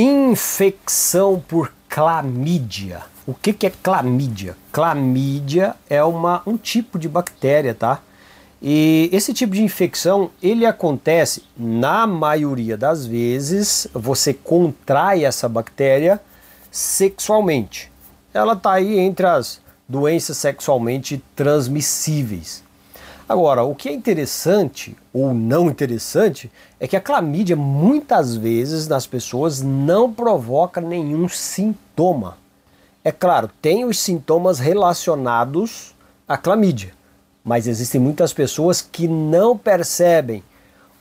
Infecção por clamídia. O que, que é clamídia? Clamídia é uma, um tipo de bactéria, tá? E esse tipo de infecção, ele acontece, na maioria das vezes, você contrai essa bactéria sexualmente. Ela tá aí entre as doenças sexualmente transmissíveis. Agora, o que é interessante ou não interessante é que a clamídia muitas vezes nas pessoas não provoca nenhum sintoma. É claro, tem os sintomas relacionados à clamídia, mas existem muitas pessoas que não percebem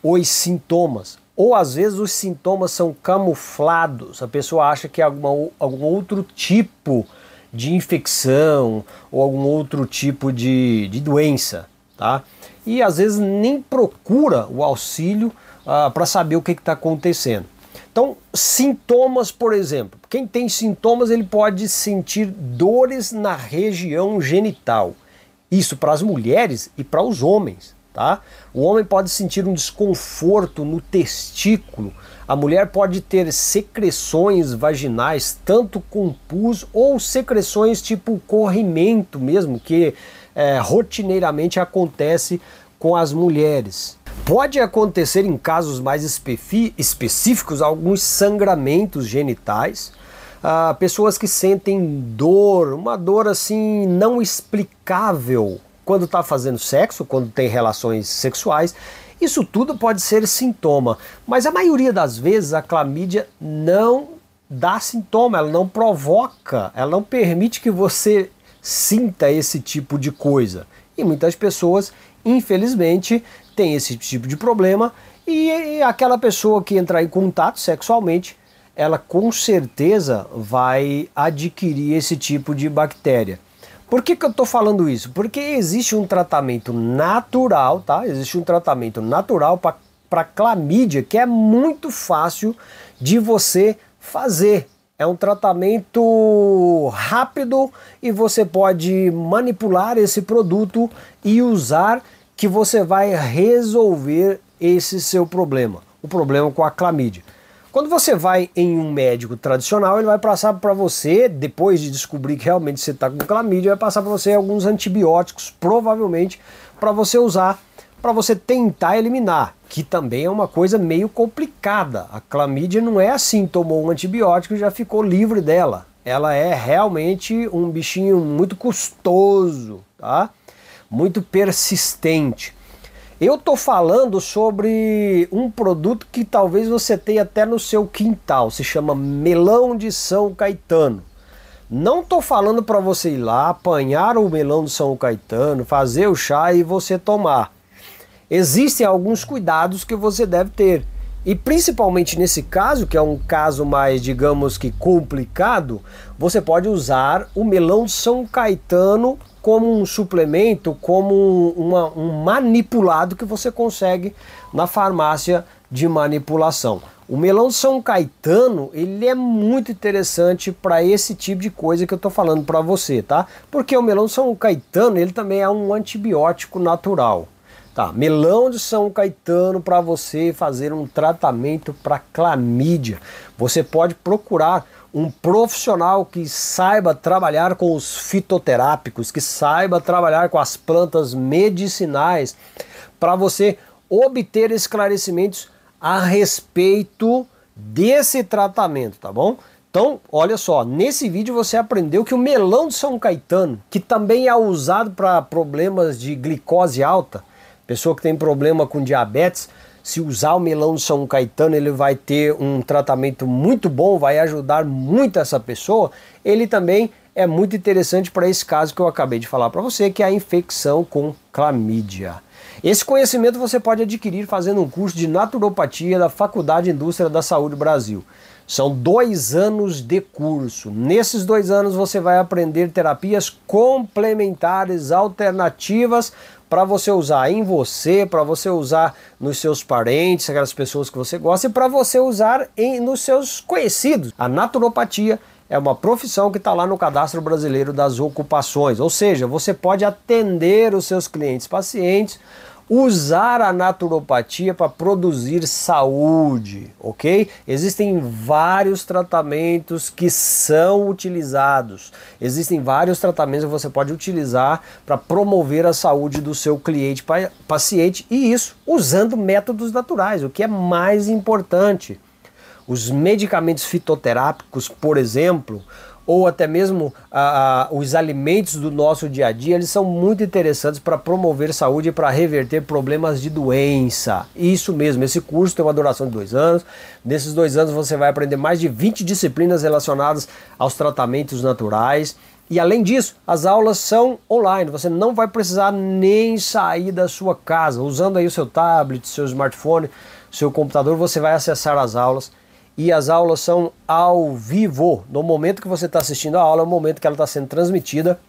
os sintomas, ou às vezes os sintomas são camuflados, a pessoa acha que é alguma, algum outro tipo de infecção ou algum outro tipo de, de doença tá? E às vezes nem procura o auxílio ah, para saber o que está acontecendo. Então, sintomas, por exemplo, quem tem sintomas ele pode sentir dores na região genital. Isso para as mulheres e para os homens, tá? O homem pode sentir um desconforto no testículo. A mulher pode ter secreções vaginais, tanto com pus ou secreções tipo corrimento mesmo, que é, rotineiramente acontece com as mulheres. Pode acontecer em casos mais específicos alguns sangramentos genitais, ah, pessoas que sentem dor, uma dor assim não explicável quando está fazendo sexo, quando tem relações sexuais. Isso tudo pode ser sintoma, mas a maioria das vezes a clamídia não dá sintoma, ela não provoca, ela não permite que você sinta esse tipo de coisa. E muitas pessoas, infelizmente, têm esse tipo de problema e aquela pessoa que entrar em contato sexualmente, ela com certeza vai adquirir esse tipo de bactéria. Por que, que eu estou falando isso? Porque existe um tratamento natural, tá? Existe um tratamento natural para clamídia que é muito fácil de você fazer. É um tratamento rápido e você pode manipular esse produto e usar que você vai resolver esse seu problema, o problema com a clamídia. Quando você vai em um médico tradicional, ele vai passar para você, depois de descobrir que realmente você está com clamídia, vai passar para você alguns antibióticos, provavelmente, para você usar para você tentar eliminar, que também é uma coisa meio complicada. A clamídia não é assim, tomou um antibiótico e já ficou livre dela. Ela é realmente um bichinho muito custoso, tá? Muito persistente. Eu tô falando sobre um produto que talvez você tenha até no seu quintal, se chama melão de São Caetano. Não tô falando para você ir lá apanhar o melão de São Caetano, fazer o chá e você tomar existem alguns cuidados que você deve ter. E principalmente nesse caso, que é um caso mais, digamos que complicado, você pode usar o melão São Caetano como um suplemento, como uma, um manipulado que você consegue na farmácia de manipulação. O melão São Caetano, ele é muito interessante para esse tipo de coisa que eu estou falando para você, tá? Porque o melão São Caetano, ele também é um antibiótico natural. Tá, melão de São Caetano para você fazer um tratamento para clamídia. Você pode procurar um profissional que saiba trabalhar com os fitoterápicos, que saiba trabalhar com as plantas medicinais, para você obter esclarecimentos a respeito desse tratamento, tá bom? Então, olha só, nesse vídeo você aprendeu que o melão de São Caetano, que também é usado para problemas de glicose alta, Pessoa que tem problema com diabetes, se usar o melão de São Caetano, ele vai ter um tratamento muito bom, vai ajudar muito essa pessoa. Ele também é muito interessante para esse caso que eu acabei de falar para você, que é a infecção com clamídia. Esse conhecimento você pode adquirir fazendo um curso de naturopatia da Faculdade de Indústria da Saúde Brasil. São dois anos de curso. Nesses dois anos você vai aprender terapias complementares, alternativas para você usar em você, para você usar nos seus parentes, aquelas pessoas que você gosta, e para você usar em, nos seus conhecidos. A naturopatia é uma profissão que está lá no Cadastro Brasileiro das Ocupações, ou seja, você pode atender os seus clientes pacientes usar a naturopatia para produzir saúde, ok? Existem vários tratamentos que são utilizados. Existem vários tratamentos que você pode utilizar para promover a saúde do seu cliente, paciente, e isso usando métodos naturais, o que é mais importante. Os medicamentos fitoterápicos, por exemplo, ou até mesmo os alimentos do nosso dia a dia, eles são muito interessantes para promover saúde e para reverter problemas de doença. Isso mesmo, esse curso tem uma duração de dois anos. Nesses dois anos você vai aprender mais de 20 disciplinas relacionadas aos tratamentos naturais. E além disso, as aulas são online, você não vai precisar nem sair da sua casa. Usando aí o seu tablet, seu smartphone, seu computador, você vai acessar as aulas e as aulas são ao vivo. No momento que você está assistindo a aula, é o momento que ela está sendo transmitida.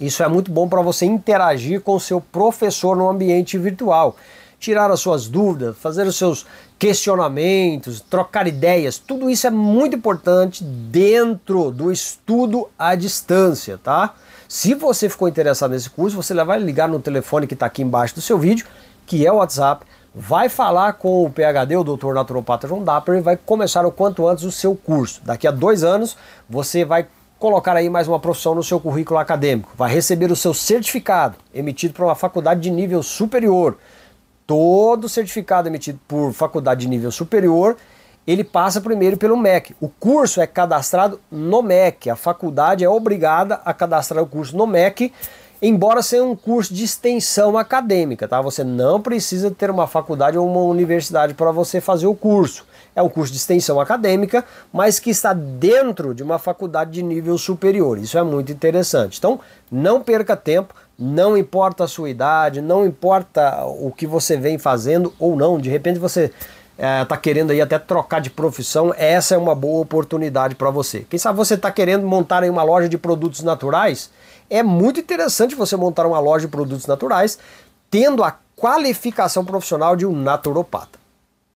Isso é muito bom para você interagir com o seu professor no ambiente virtual. Tirar as suas dúvidas, fazer os seus questionamentos, trocar ideias, tudo isso é muito importante dentro do estudo à distância, tá? Se você ficou interessado nesse curso, você vai ligar no telefone que está aqui embaixo do seu vídeo, que é o WhatsApp vai falar com o PHD, o doutor naturopata João Dapper, e vai começar o quanto antes o seu curso. Daqui a dois anos, você vai colocar aí mais uma profissão no seu currículo acadêmico, vai receber o seu certificado emitido por uma faculdade de nível superior. Todo certificado emitido por faculdade de nível superior, ele passa primeiro pelo MEC. O curso é cadastrado no MEC, a faculdade é obrigada a cadastrar o curso no MEC embora seja um curso de extensão acadêmica, tá? Você não precisa ter uma faculdade ou uma universidade para você fazer o curso. É um curso de extensão acadêmica, mas que está dentro de uma faculdade de nível superior. Isso é muito interessante. Então, não perca tempo, não importa a sua idade, não importa o que você vem fazendo ou não. De repente você está eh, é, querendo aí até trocar de profissão, essa é uma boa oportunidade para você. Quem sabe você está querendo montar aí uma loja de produtos naturais é muito interessante você montar uma loja de produtos naturais tendo a qualificação profissional de um naturopata.